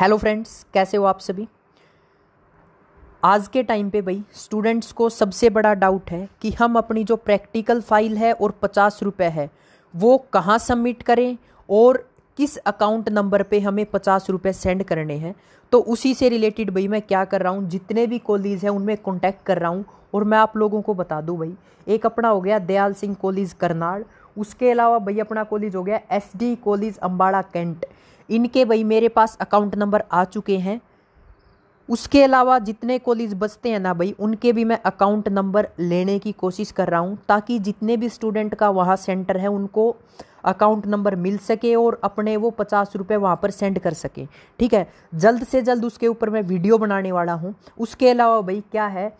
hello friends कैसे हो आप सभी आज के टाइम पे भाई स्टूडेंट्स को सबसे बड़ा डाउट है कि हम अपनी जो प्रैक्टिकल फाइल है और पचास रुपये है वो कहाँ सबमिट करें और किस अकाउंट नंबर पे हमें पचास रुपये सेंड करने हैं तो उसी से रिलेटेड भाई मैं क्या कर रहा हूँ जितने भी कॉलेज हैं उनमें कॉन्टैक्ट कर रहा हूँ और मैं आप लोगों को बता दूँ भाई एक अपना हो गया दयाल सिंह कॉलेज करनाल उसके अलावा भाई अपना कॉलेज हो गया S D college Ambala cantt इनके भाई मेरे पास अकाउंट नंबर आ चुके हैं उसके अलावा जितने कॉलेज बचते हैं ना भाई उनके भी मैं अकाउंट नंबर लेने की कोशिश कर रहा हूँ ताकि जितने भी स्टूडेंट का वहाँ सेंटर है उनको अकाउंट नंबर मिल सके और अपने वो पचास रुपये वहाँ पर सेंड कर सकें ठीक है जल्द से जल्द उसके ऊपर मैं वीडियो बनाने वाला हूँ उसके अलावा भाई क्या है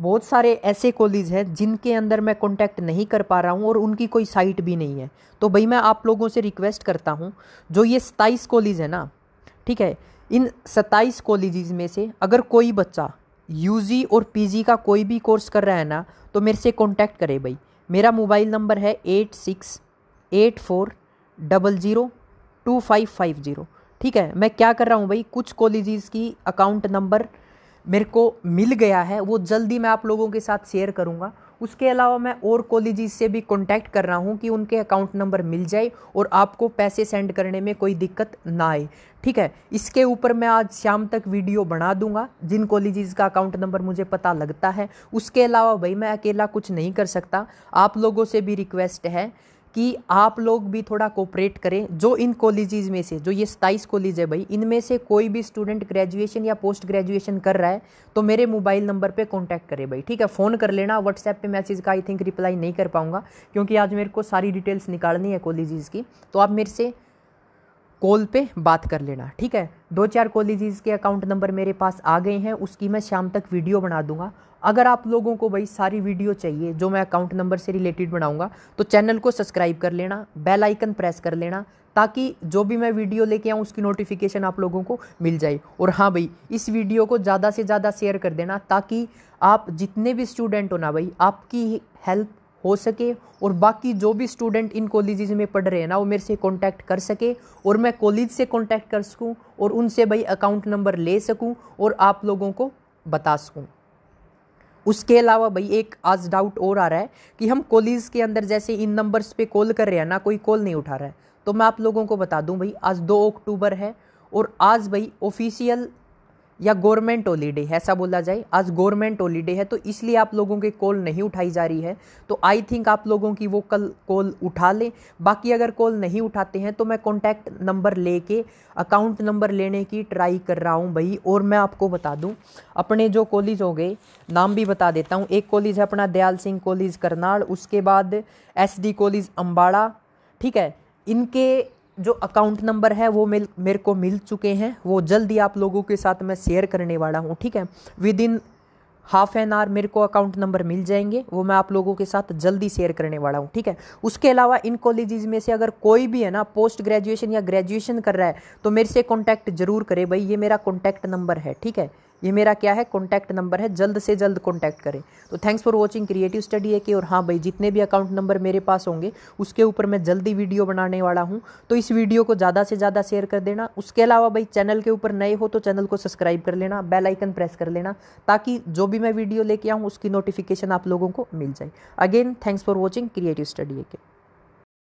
बहुत सारे ऐसे कॉलेज हैं जिनके अंदर मैं कॉन्टैक्ट नहीं कर पा रहा हूँ और उनकी कोई साइट भी नहीं है तो भाई मैं आप लोगों से रिक्वेस्ट करता हूँ जो ये सताईस कॉलेज है ना ठीक है इन सताईस कॉलेज में से अगर कोई बच्चा यू और पी का कोई भी कोर्स कर रहा है ना तो मेरे से कॉन्टैक्ट करे भाई मेरा मोबाइल नंबर है eight six eight four double zero two five five zero ठीक है मैं क्या कर रहा हूँ भाई कुछ कॉलेजेस की अकाउंट नंबर मेरे को मिल गया है वो जल्दी मैं आप लोगों के साथ शेयर करूँगा उसके अलावा मैं और कॉलेजेस से भी कॉन्टैक्ट कर रहा हूँ कि उनके अकाउंट नंबर मिल जाए और आपको पैसे सेंड करने में कोई दिक्कत ना आए ठीक है इसके ऊपर मैं आज शाम तक वीडियो बना दूंगा जिन कॉलेजेस का अकाउंट नंबर मुझे पता लगता है उसके अलावा भाई मैं अकेला कुछ नहीं कर सकता आप लोगों से भी रिक्वेस्ट है कि आप लोग भी थोड़ा कोऑपरेट करें जो इन कॉलेजेस में से जो ये सताईस कॉलेज है भाई इनमें से कोई भी स्टूडेंट ग्रेजुएशन या पोस्ट ग्रेजुएशन कर रहा है तो मेरे मोबाइल नंबर पे कांटेक्ट करें भाई ठीक है फ़ोन कर लेना व्हाट्सएप पे मैसेज का आई थिंक रिप्लाई नहीं कर पाऊँगा क्योंकि आज मेरे को सारी डिटेल्स निकालनी है कॉलेजेस की तो आप मेरे से कॉल पे बात कर लेना ठीक है दो चार कॉलेजेस के अकाउंट नंबर मेरे पास आ गए हैं उसकी मैं शाम तक वीडियो बना दूंगा अगर आप लोगों को भाई सारी वीडियो चाहिए जो मैं अकाउंट नंबर से रिलेटेड बनाऊंगा तो चैनल को सब्सक्राइब कर लेना बेल आइकन प्रेस कर लेना ताकि जो भी मैं वीडियो लेके आऊँ उसकी नोटिफिकेशन आप लोगों को मिल जाए और हाँ भाई इस वीडियो को ज़्यादा से ज़्यादा शेयर कर देना ताकि आप जितने भी स्टूडेंट हो ना भाई आपकी हेल्प हो सके और बाकी जो भी स्टूडेंट इन कॉलेजेस में पढ़ रहे हैं ना वो मेरे से कांटेक्ट कर सके और मैं कॉलेज से कांटेक्ट कर सकूं और उनसे भाई अकाउंट नंबर ले सकूं और आप लोगों को बता सकूं उसके अलावा भाई एक आज डाउट और आ रहा है कि हम कॉलेज के अंदर जैसे इन नंबर्स पे कॉल कर रहे हैं ना कोई कॉल नहीं उठा रहा है तो मैं आप लोगों को बता दूं भाई आज दो अक्टूबर है और आज भाई ऑफिशियल या गवर्नमेंट हॉलीडे ऐसा बोला जाए आज गवर्नमेंट हॉलीडे है तो इसलिए आप लोगों की कॉल नहीं उठाई जा रही है तो आई थिंक आप लोगों की वो कल कॉल उठा लें बाकी अगर कॉल नहीं उठाते हैं तो मैं कॉन्टैक्ट नंबर लेके अकाउंट नंबर लेने की ट्राई कर रहा हूँ भाई और मैं आपको बता दूँ अपने जो कॉलेज हो गए नाम भी बता देता हूँ एक कॉलेज है अपना दयाल सिंह कॉलेज करनाल उसके बाद एस कॉलेज अम्बाड़ा ठीक है इनके जो अकाउंट नंबर है वो मिल मेरे को मिल चुके हैं वो जल्दी आप लोगों के साथ मैं शेयर करने वाला हूँ ठीक है within half an hour मेरे को अकाउंट नंबर मिल जाएंगे वो मैं आप लोगों के साथ जल्दी शेयर करने वाला हूँ ठीक है उसके अलावा इन कॉलेजेस में से अगर कोई भी है ना पोस्ट ग्रेजुएशन या ग्रेजुएशन कर रहा है तो मेरे से कॉन्टैक्ट जरूर करे भाई ये मेरा कॉन्टैक्ट नंबर है ठीक है ये मेरा क्या है कॉन्टैक्ट नंबर है जल्द से जल्द कॉन्टैक्ट करें तो thanks for watching creative study A K और हाँ भाई जितने भी अकाउंट नंबर मेरे पास होंगे उसके ऊपर मैं जल्दी वीडियो बनाने वाला हूँ तो इस वीडियो को ज़्यादा से ज़्यादा शेयर कर देना उसके अलावा भाई चैनल के ऊपर नए हो तो चैनल को सब्सक्राइब कर लेना बेल आइकन प्रेस कर लेना ताकि जो भी मैं वीडियो लेके आऊँ उसकी नोटिफिकेशन आप लोगों को मिल जाए again thanks for watching creative study है के